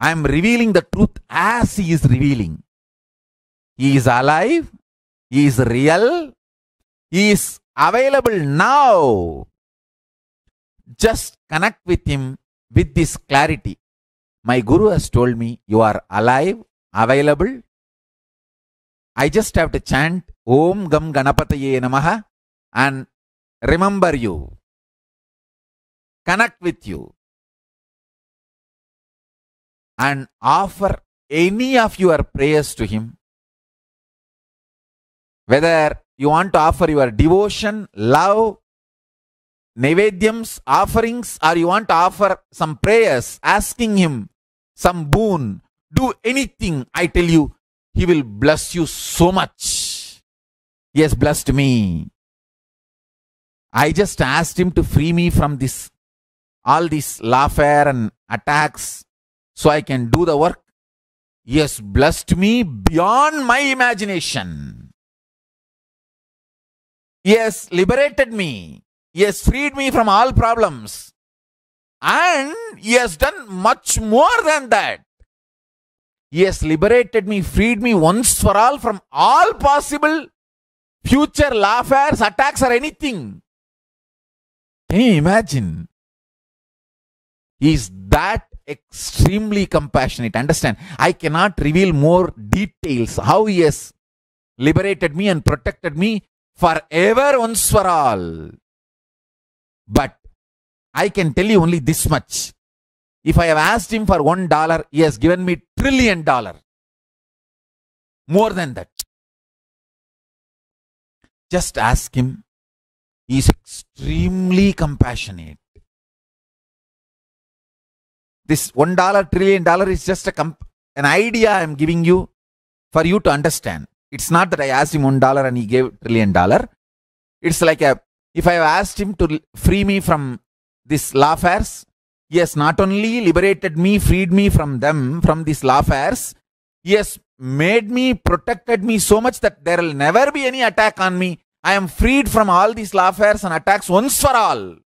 I am revealing the truth as He is revealing. He is alive, He is real, He is available now. Just connect with Him with this clarity. My Guru has told me, You are alive, available. I just have to chant Om Gam Ganapataye Namaha and remember you, connect with you and offer any of your prayers to Him. Whether you want to offer your devotion, love, nevedyams, offerings, or you want to offer some prayers, asking Him some boon, do anything, I tell you, He will bless you so much. He has blessed me. I just asked Him to free me from this, all this lawfare and attacks so I can do the work. Yes, blessed me beyond my imagination. Yes, liberated me. Yes, freed me from all problems. And He has done much more than that. He has liberated me, freed me once for all from all possible future lawfares, attacks, or anything. Can you imagine? He is that extremely compassionate. Understand? I cannot reveal more details how he has liberated me and protected me forever once for all. But I can tell you only this much. If I have asked him for one dollar, he has given me trillion dollar. More than that. Just ask him. He is extremely compassionate. This one dollar trillion dollar is just a comp- an idea I'm giving you for you to understand. It's not that I asked him one dollar and he gave trillion dollar. It's like a if I have asked him to free me from this lawfares, he has not only liberated me, freed me from them, from these lawfares, he has made me, protected me so much that there will never be any attack on me. I am freed from all these lawfares and attacks once for all.